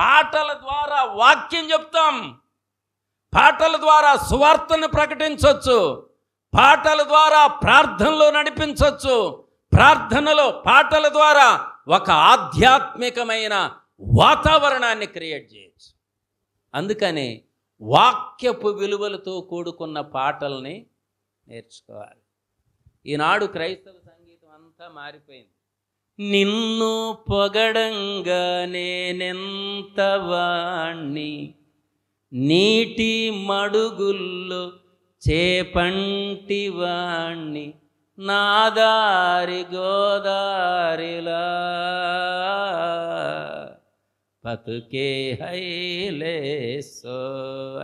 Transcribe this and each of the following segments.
పాటల ద్వారా వాక్యం చెప్తాం పాటల ద్వారా సువార్తను ప్రకటించవచ్చు పాటల ద్వారా ప్రార్థనలో నడిపించవచ్చు ప్రార్థనలో పాటల ద్వారా ఒక ఆధ్యాత్మికమైన వాతావరణాన్ని క్రియేట్ చేయొచ్చు అందుకని వాక్యపు విలువలతో కూడుకున్న పాటల్ని నేర్చుకోవాలి ఈనాడు క్రైస్తవ సంగీతం అంతా మారిపోయింది నిన్ను పొగడంగా నేనెంత వాణ్ణి నీటి మడుగుల్లో చేపంటి వాణ్ణి నాదారి గోదారిలా పతుకే హైలేసో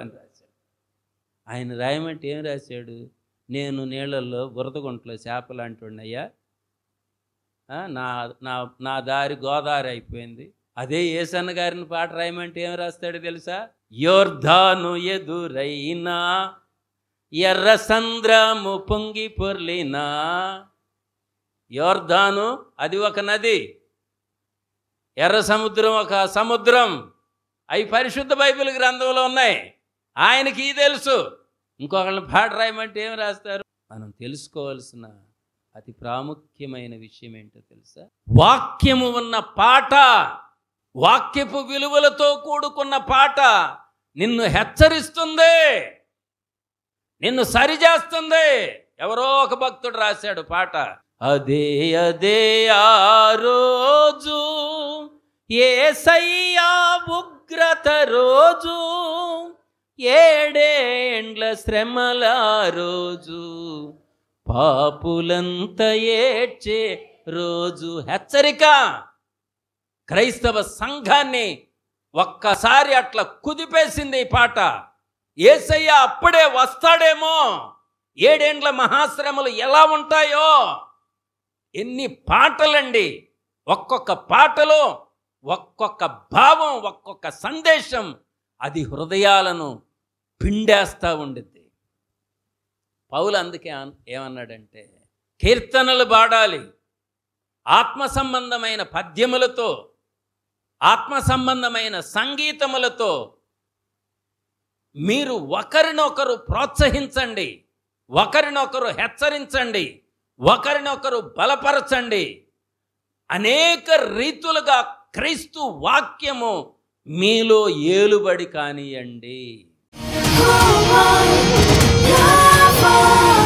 అని రాశాడు ఆయన రాయమంటే ఏం రాశాడు నేను నీళ్ళల్లో బురదగుంట్లో చేపలాంటి అయ్యా నా నా నా దారి గోదావరి అయిపోయింది అదే ఏసన్న గారిని పాట రాయమంటే ఏం రాస్తాడు తెలుసా యోర్ధాను ఎదురైనా ఎర్ర సంద్రము పొంగి పొర్లినా యోర్ధాను అది ఒక నది ఎర్ర సముద్రం ఒక సముద్రం అవి పరిశుద్ధ బైబిల్ గ్రంథంలో ఉన్నాయి ఆయనకి తెలుసు ఇంకొకళ్ళని పాట రాయమంటే ఏం రాస్తారు మనం తెలుసుకోవాల్సిన అతి ప్రాముఖ్యమైన విషయం ఏంటో తెలుసా వాక్యము ఉన్న పాట వాక్యపు విలువలతో కూడుకున్న పాట నిన్ను హెచ్చరిస్తుంది నిన్ను సరిచేస్తుంది ఎవరో ఒక భక్తుడు రాశాడు పాట అదే అదే ఆ రోజు ఏ సయ్యా ఉగ్రత రోజు ఏడేండ్ల శ్రమల రోజు పాపులంత ఏడ్చే రోజు హెచ్చరిక క్రైస్తవ సంఘాన్ని ఒక్కసారి అట్లా కుదిపేసింది ఈ పాట ఏసయ్య అప్పుడే వస్తాడేమో ఏడేండ్ల మహాశ్రమలు ఎలా ఉంటాయో ఎన్ని పాటలండి ఒక్కొక్క పాటలో ఒక్కొక్క భావం ఒక్కొక్క సందేశం అది హృదయాలను పిండేస్తూ ఉండిద్ది పౌలు అందుకే ఏమన్నాడంటే కీర్తనలు పాడాలి ఆత్మ సంబంధమైన పద్యములతో ఆత్మ సంబంధమైన సంగీతములతో మీరు ఒకరినొకరు ప్రోత్సహించండి ఒకరినొకరు హెచ్చరించండి ఒకరినొకరు బలపరచండి అనేక రీతులుగా క్రీస్తు వాక్యము మీలో ఏలుబడి కానియండి fall